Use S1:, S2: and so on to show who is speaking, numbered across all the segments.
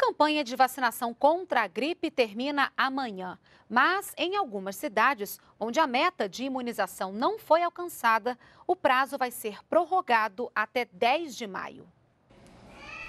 S1: A campanha de vacinação contra a gripe termina amanhã, mas em algumas cidades onde a meta de imunização não foi alcançada, o prazo vai ser prorrogado até 10 de maio.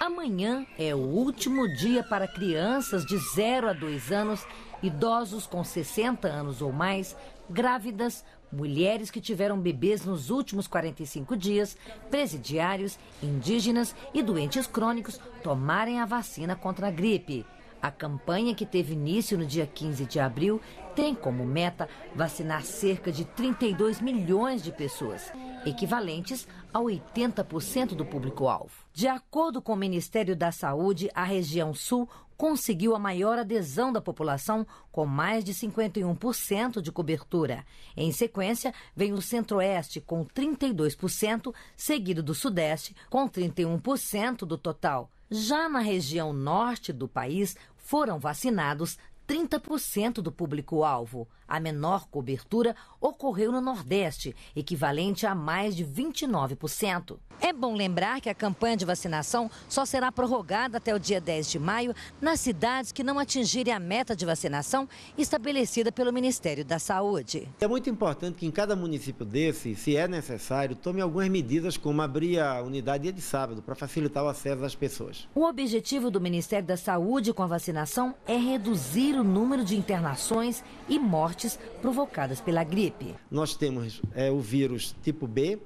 S1: Amanhã é o último dia para crianças de 0 a 2 anos, idosos com 60 anos ou mais, grávidas, mulheres que tiveram bebês nos últimos 45 dias, presidiários, indígenas e doentes crônicos tomarem a vacina contra a gripe. A campanha, que teve início no dia 15 de abril, tem como meta vacinar cerca de 32 milhões de pessoas, equivalentes a 80% do público-alvo. De acordo com o Ministério da Saúde, a região sul conseguiu a maior adesão da população, com mais de 51% de cobertura. Em sequência, vem o Centro-Oeste, com 32%, seguido do Sudeste, com 31% do total. Já na região norte do país, foram vacinados 30% do público-alvo. A menor cobertura ocorreu no Nordeste, equivalente a mais de 29%. É bom lembrar que a campanha de vacinação só será prorrogada até o dia 10 de maio nas cidades que não atingirem a meta de vacinação estabelecida pelo Ministério da Saúde.
S2: É muito importante que em cada município desse, se é necessário, tome algumas medidas como abrir a unidade dia de sábado para facilitar o acesso às pessoas.
S1: O objetivo do Ministério da Saúde com a vacinação é reduzir o o número de internações e mortes provocadas pela gripe.
S2: Nós temos é, o vírus tipo B,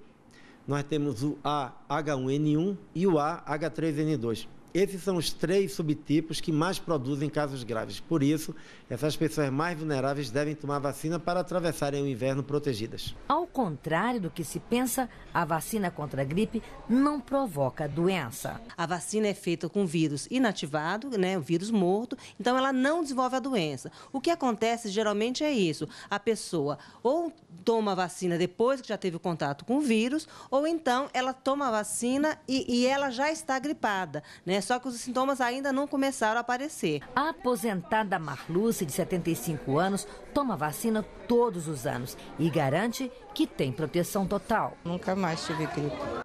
S2: nós temos o AH1N1 e o AH3N2. Esses são os três subtipos que mais produzem casos graves. Por isso, essas pessoas mais vulneráveis devem tomar vacina para atravessarem o inverno protegidas.
S1: Ao contrário do que se pensa, a
S3: vacina contra a gripe não provoca doença. A vacina é feita com vírus inativado, né, o vírus morto, então ela não desenvolve a doença. O que acontece geralmente é isso: a pessoa ou toma a vacina depois que já teve contato com o vírus, ou então ela toma a vacina e, e ela já está gripada, né? É só que os sintomas ainda não começaram a aparecer. A aposentada Marluce, de 75 anos, toma
S1: vacina todos os anos e garante que tem proteção total. Nunca mais tive gripe.